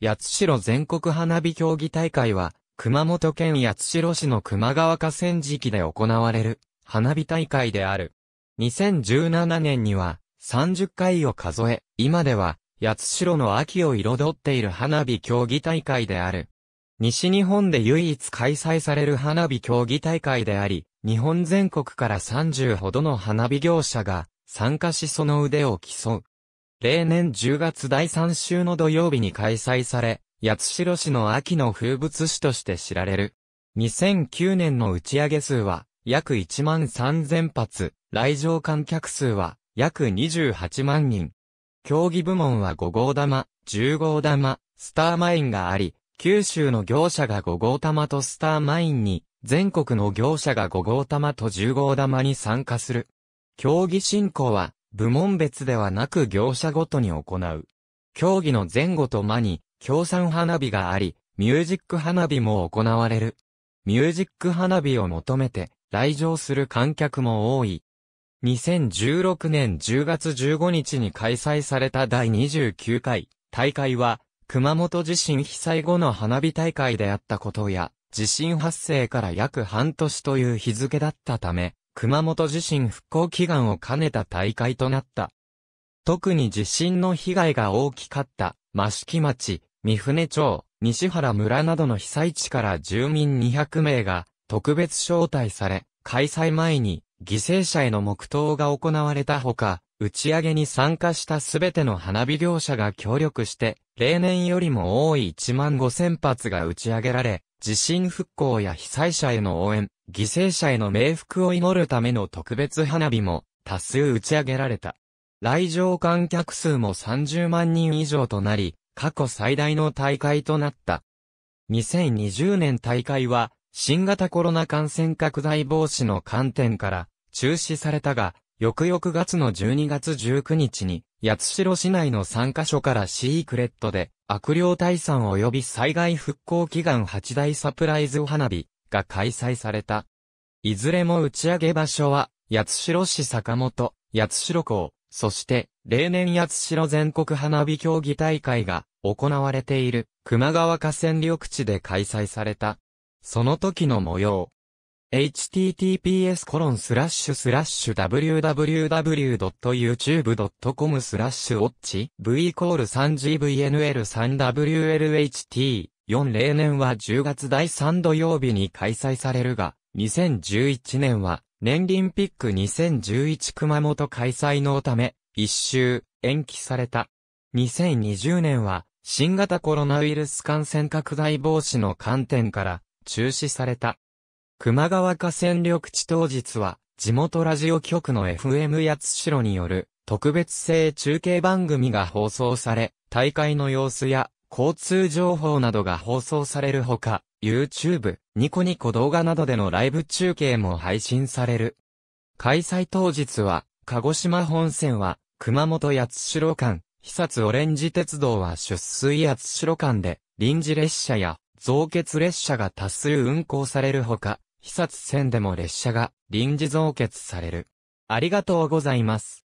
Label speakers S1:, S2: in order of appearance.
S1: 八代全国花火競技大会は、熊本県八代市の熊川河川敷で行われる、花火大会である。2017年には、30回を数え、今では、八代の秋を彩っている花火競技大会である。西日本で唯一開催される花火競技大会であり、日本全国から30ほどの花火業者が参加しその腕を競う例年10月第3週の土曜日に開催され、八代市の秋の風物詩として知られる。2009年の打ち上げ数は約1万3000発、来場観客数は約28万人。競技部門は5号玉、10号玉、スターマインがあり、九州の業者が5号玉とスターマインに、全国の業者が5号玉と10号玉に参加する。競技進行は、部門別ではなく業者ごとに行う。競技の前後と間に、協賛花火があり、ミュージック花火も行われる。ミュージック花火を求めて、来場する観客も多い。2016年10月15日に開催された第29回大会は、熊本地震被災後の花火大会であったことや、地震発生から約半年という日付だったため、熊本地震復興祈願を兼ねた大会となった。特に地震の被害が大きかった、益城町、三船町、西原村などの被災地から住民200名が特別招待され、開催前に犠牲者への黙祷が行われたほか、打ち上げに参加したすべての花火業者が協力して、例年よりも多い1万5000発が打ち上げられ、地震復興や被災者への応援、犠牲者への冥福を祈るための特別花火も多数打ち上げられた。来場観客数も30万人以上となり、過去最大の大会となった。2020年大会は、新型コロナ感染拡大防止の観点から中止されたが、翌々月の12月19日に、八代市内の3カ所からシークレットで、悪霊退散及び災害復興祈願8大サプライズ花火、が開催された。いずれも打ち上げ場所は、八代市坂本、八代港、そして、例年八代全国花火競技大会が行われている、熊川河川緑地で開催された。その時の模様。https コロンスラッシュスラッシュ www.youtube.com スラッシュ watch v コール 3gvnl3wlht 4例年は10月第3土曜日に開催されるが、2011年は、年輪ピック2011熊本開催のため、一周、延期された。2020年は、新型コロナウイルス感染拡大防止の観点から、中止された。熊川河川緑地当日は、地元ラジオ局の FM 八代による、特別性中継番組が放送され、大会の様子や交通情報などが放送されるほか、YouTube、ニコニコ動画などでのライブ中継も配信される。開催当日は、鹿児島本線は、熊本八代間、久津オレンジ鉄道は出水八代間で、臨時列車や、増結列車が多数運行されるほか、久津線でも列車が臨時増結される。ありがとうございます。